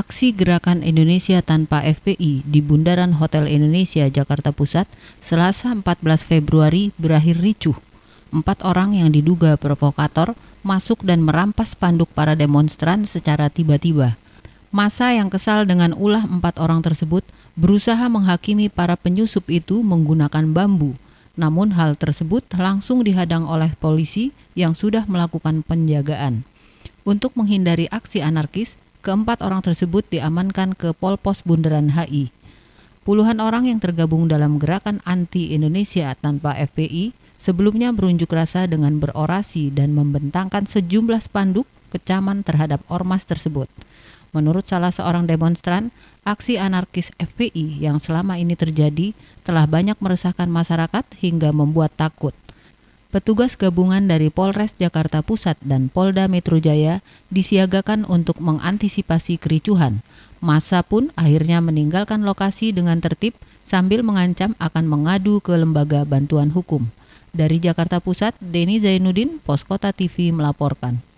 Aksi Gerakan Indonesia Tanpa FPI di Bundaran Hotel Indonesia, Jakarta Pusat, Selasa 14 Februari berakhir ricuh. Empat orang yang diduga provokator masuk dan merampas panduk para demonstran secara tiba-tiba. Masa yang kesal dengan ulah empat orang tersebut berusaha menghakimi para penyusup itu menggunakan bambu. Namun hal tersebut langsung dihadang oleh polisi yang sudah melakukan penjagaan. Untuk menghindari aksi anarkis, Keempat orang tersebut diamankan ke Polpos Bundaran HI. Puluhan orang yang tergabung dalam gerakan anti-Indonesia tanpa FPI sebelumnya berunjuk rasa dengan berorasi dan membentangkan sejumlah spanduk kecaman terhadap ormas tersebut. Menurut salah seorang demonstran, aksi anarkis FPI yang selama ini terjadi telah banyak meresahkan masyarakat hingga membuat takut petugas gabungan dari Polres Jakarta Pusat dan Polda Metro Jaya disiagakan untuk mengantisipasi kericuhan. Masa pun akhirnya meninggalkan lokasi dengan tertib sambil mengancam akan mengadu ke lembaga bantuan hukum. Dari Jakarta Pusat, Denny Zainuddin, Poskota TV melaporkan.